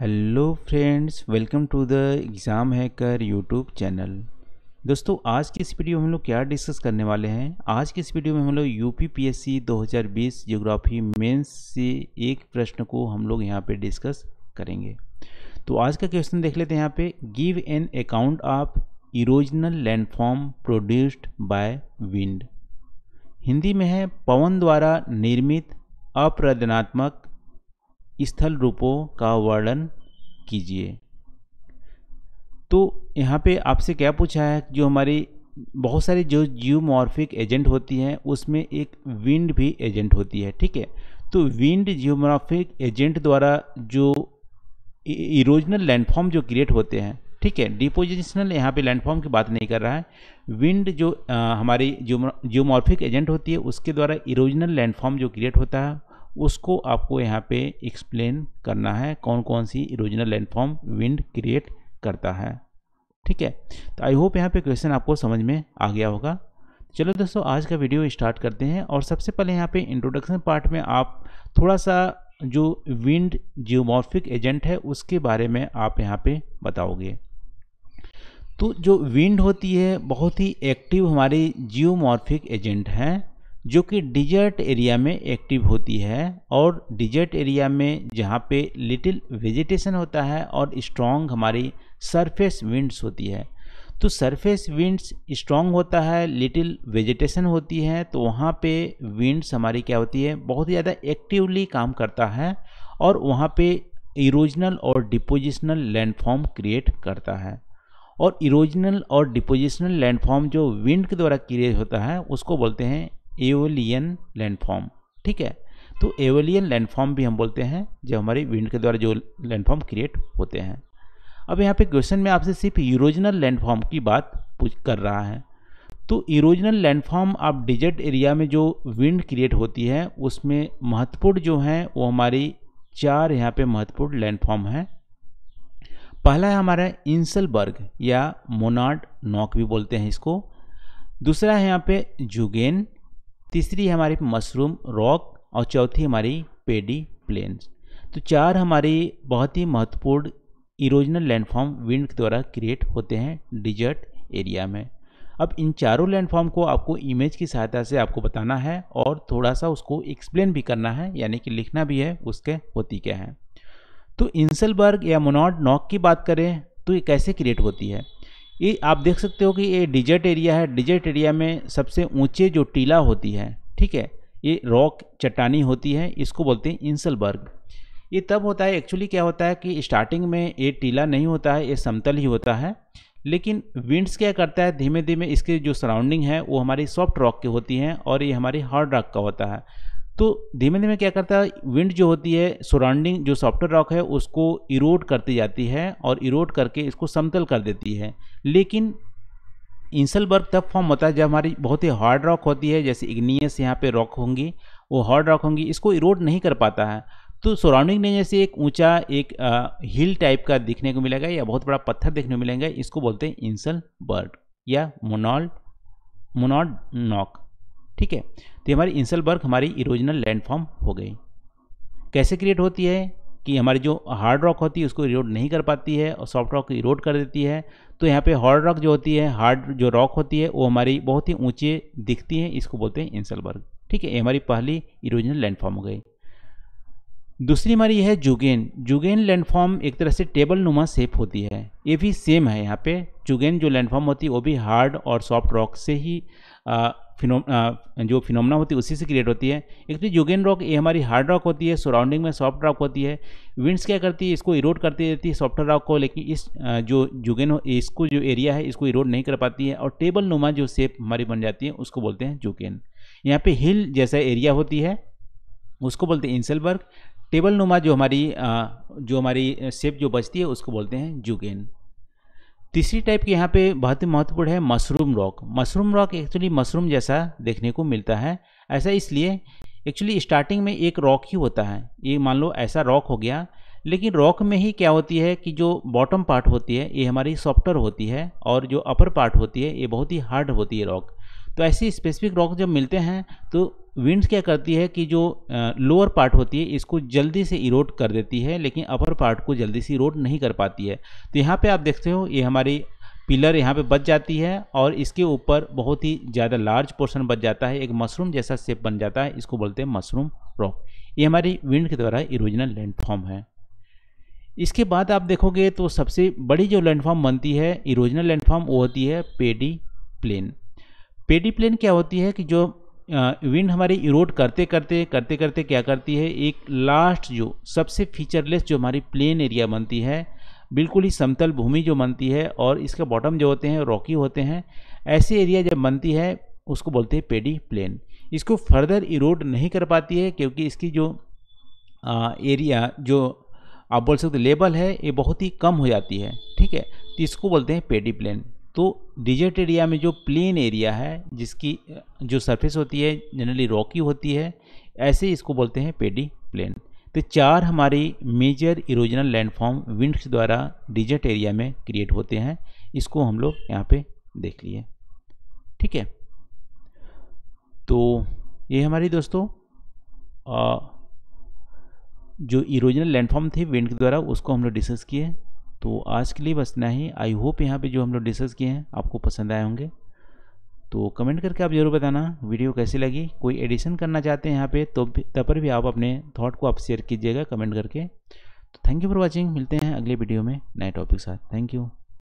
hello friends welcome to the exam hacker YouTube channel दोस्तों आज की इस वीडियो में हम लोग क्या डिस्कस करने वाले हैं आज की इस वीडियो में हम लोग U P P S C दो हज़ार बीस मेंस से एक प्रश्न को हम लोग यहाँ पे डिस्कस करेंगे तो आज का क्वेश्चन देख लेते हैं यहाँ पे give an account of erosional landform produced by wind Hindi में है पवन द्वारा निर्मित अप्रदनात्मक स्थल रूपों का वर्णन कीजिए तो यहाँ पे आपसे क्या पूछा है जो हमारी बहुत सारी जो जियोमॉर्फिक एजेंट होती हैं उसमें एक विंड भी एजेंट होती है ठीक है तो विंड जियोमॉर्फिक एजेंट द्वारा जो इरोजनल लैंडफॉर्म जो क्रिएट होते हैं ठीक है डिपोजिशनल यहाँ पे लैंडफॉर्म की बात नहीं कर रहा है विंड जो आ, हमारी जियोमॉर्फिक एजेंट होती है उसके द्वारा इरोजनल लैंडफॉर्म जो क्रिएट होता है उसको आपको यहाँ पे एक्सप्लेन करना है कौन कौन सी इरोजनल लैंडफॉर्म विंड क्रिएट करता है ठीक है तो आई होप यहाँ पे क्वेश्चन आपको समझ में आ गया होगा चलो दोस्तों आज का वीडियो स्टार्ट करते हैं और सबसे पहले यहाँ पे इंट्रोडक्शन पार्ट में आप थोड़ा सा जो विंड जियोमॉर्फिक एजेंट है उसके बारे में आप यहाँ पर बताओगे तो जो विंड होती है बहुत ही एक्टिव हमारे जियोमॉर्फिक एजेंट हैं जो कि डिजर्ट एरिया में एक्टिव होती है और डिजर्ट एरिया में जहाँ पे लिटिल वेजिटेशन होता है और स्ट्रॉन्ग हमारी सरफेस विंड्स होती है तो सरफेस विंड्स स्ट्रॉन्ग होता है लिटिल वेजिटेशन होती है तो वहाँ पे विंड्स हमारी क्या होती है बहुत ही ज़्यादा एक्टिवली काम करता है और वहाँ पे इरोजनल और डिपोजिशनल लैंडफॉर्म क्रिएट करता है और इरोजनल और डिपोजिशनल लैंडफॉर्म जो विंड के द्वारा क्रिएट होता है उसको बोलते हैं एवोलियन लैंडफॉर्म ठीक है तो एवलियन लैंडफॉर्म भी हम बोलते हैं जो हमारे विंड के द्वारा जो लैंडफॉर्म क्रिएट होते हैं अब यहाँ पे क्वेश्चन में आपसे सिर्फ इरोजनल लैंडफॉर्म की बात पूछ कर रहा है तो इरोजनल लैंडफॉर्म आप डिजर्ट एरिया में जो विंड क्रिएट होती है उसमें महत्वपूर्ण जो हैं वो हमारी चार यहाँ पे महत्वपूर्ण लैंडफॉर्म हैं पहला है हमारा इंसलबर्ग या मोनार्ड नॉक भी बोलते हैं इसको दूसरा है यहाँ पे जुगेन तीसरी हमारी मशरूम रॉक और चौथी हमारी पेडी प्लेन्स तो चार हमारी बहुत ही महत्वपूर्ण इरोजनल लैंडफॉर्म विंड के द्वारा क्रिएट होते हैं डिजर्ट एरिया में अब इन चारों लैंडफॉर्म को आपको इमेज की सहायता से आपको बताना है और थोड़ा सा उसको एक्सप्लेन भी करना है यानी कि लिखना भी है उसके होती क्या है तो इंसलबर्ग या मोनॉड नॉक की बात करें तो ये कैसे क्रिएट होती है ये आप देख सकते हो कि ये डिजर्ट एरिया है डिजर्ट एरिया में सबसे ऊंचे जो टीला होती है ठीक है ये रॉक चट्टानी होती है इसको बोलते हैं इंसलबर्ग ये तब होता है एक्चुअली क्या होता है कि स्टार्टिंग में ये टीला नहीं होता है ये समतल ही होता है लेकिन विंड्स क्या करता है धीमे धीमे इसके जो सराउंडिंग है वो हमारी सॉफ्ट रॉक की होती हैं और ये हमारी हार्ड रॉक का होता है तो धीमे धीमे क्या करता है विंड जो होती है सराउंडिंग जो सॉफ्ट रॉक है उसको इरोड करती जाती है और इरोड करके इसको समतल कर देती है लेकिन इंसलबर्ग तब फॉर्म होता है जब हमारी बहुत ही हार्ड रॉक होती है जैसे इग्नियस यहाँ पे रॉक होंगी वो हार्ड रॉक होंगी इसको इरोड नहीं कर पाता है तो सराउंडिंग ने जैसे एक ऊंचा एक आ, हिल टाइप का दिखने को मिलेगा या बहुत बड़ा पत्थर देखने को मिलेगा इसको बोलते हैं इंसल बर्ड या मोनॉल मोनॉड नॉक ठीक है तो हमारी इंसल बर्ग हमारी इरोजनल लैंडफॉर्म हो गई कैसे क्रिएट होती है कि हमारी जो हार्ड रॉक होती है उसको इरोड नहीं कर पाती है और सॉफ्ट रॉक इरोड कर देती है तो यहाँ पे हार्ड रॉक जो होती है हार्ड जो रॉक होती है वो हमारी बहुत ही ऊँचे दिखती है इसको बोलते हैं इंसलबर्ग ठीक है ये हमारी पहली इरोजनल लैंडफॉर्म हो गई दूसरी हमारी है जुगेन जुगेन लैंडफॉर्म एक तरह से टेबल नुमा सेप होती है ये भी सेम है यहाँ पे जुगेन जो लैंडफॉर्म होती है वो भी हार्ड और सॉफ्ट रॉक से ही फिनोम जो फिनोमना होती है उसी से क्रिएट होती है एक्चुअली जुगेन तो रॉक ये हमारी हार्ड रॉक होती है सराउंडिंग में सॉफ्ट रॉक होती है विंड्स क्या करती है इसको इरोड करती रहती है सॉफ्ट रॉक को लेकिन इस जो जुगेन इसको जो एरिया है इसको इरोड नहीं कर पाती है और टेबल नुमा जो शेप हमारी बन जाती है उसको बोलते हैं जुगेन यहाँ पर हिल जैसा एरिया होती है उसको बोलते हैं इंसलबर्ग टेबल नुमा जो हमारी जो हमारी शेप जो बचती है उसको बोलते हैं जुगेन तीसरी टाइप की यहाँ पे बहुत ही महत्वपूर्ण है mushroom rock mushroom rock actually mushroom जैसा देखने को मिलता है ऐसा इसलिए एक्चुअली स्टार्टिंग में एक रॉक ही होता है ये मान लो ऐसा रॉक हो गया लेकिन रॉक में ही क्या होती है कि जो बॉटम पार्ट होती है ये हमारी सॉफ्टर होती है और जो अपर पार्ट होती है ये बहुत ही हार्ड होती है रॉक तो ऐसी स्पेसिफिक रॉक जब मिलते हैं तो विंड्स क्या करती है कि जो लोअर पार्ट होती है इसको जल्दी से इरोड कर देती है लेकिन अपर पार्ट को जल्दी से इरोड नहीं कर पाती है तो यहाँ पे आप देखते हो ये हमारी पिलर यहाँ पे बच जाती है और इसके ऊपर बहुत ही ज़्यादा लार्ज पोर्शन बच जाता है एक मशरूम जैसा शेप बन जाता है इसको बोलते हैं मशरूम रॉक ये हमारी विंड के द्वारा इरोजनल लैंडफॉर्म है इसके बाद आप देखोगे तो सबसे बड़ी जो लैंडफॉर्म बनती है इरोजनल लैंडफॉर्म वो होती है पेडी प्लेन पेडी प्लेन क्या होती है कि जो विंड हमारे इरोड करते करते करते करते क्या करती है एक लास्ट जो सबसे फीचरलेस जो हमारी प्लेन एरिया बनती है बिल्कुल ही समतल भूमि जो बनती है और इसके बॉटम जो होते हैं रॉकी होते हैं ऐसे एरिया जब बनती है उसको बोलते हैं पेडी प्लेन इसको फर्दर इरोड नहीं कर पाती है क्योंकि इसकी जो आ, एरिया जो आप बोल सकते लेबल है ये बहुत ही कम हो जाती है ठीक है तो इसको बोलते हैं पेडी प्लेन तो डिजर्ट एरिया में जो प्लेन एरिया है जिसकी जो सरफेस होती है जनरली रॉकी होती है ऐसे इसको बोलते हैं पेडी प्लेन तो चार हमारी मेजर इरोजनल लैंडफॉर्म विंड्स द्वारा डिजर्ट एरिया में क्रिएट होते हैं इसको हम लोग यहाँ पे देख लिए ठीक है तो ये हमारी दोस्तों आ, जो इरोजनल लैंडफॉर्म थे विंड के द्वारा उसको हम लोग डिस्कस किए तो आज के लिए बस इतना ही आई होप यहाँ पे जो हम लोग डिस्कस किए हैं आपको पसंद आए होंगे तो कमेंट करके आप ज़रूर बताना वीडियो कैसी लगी कोई एडिशन करना चाहते हैं यहाँ पे तो तब पर भी आप अपने थॉट को आप शेयर कीजिएगा कमेंट करके तो थैंक यू फॉर वॉचिंग मिलते हैं अगले वीडियो में नए टॉपिक साथ थैंक यू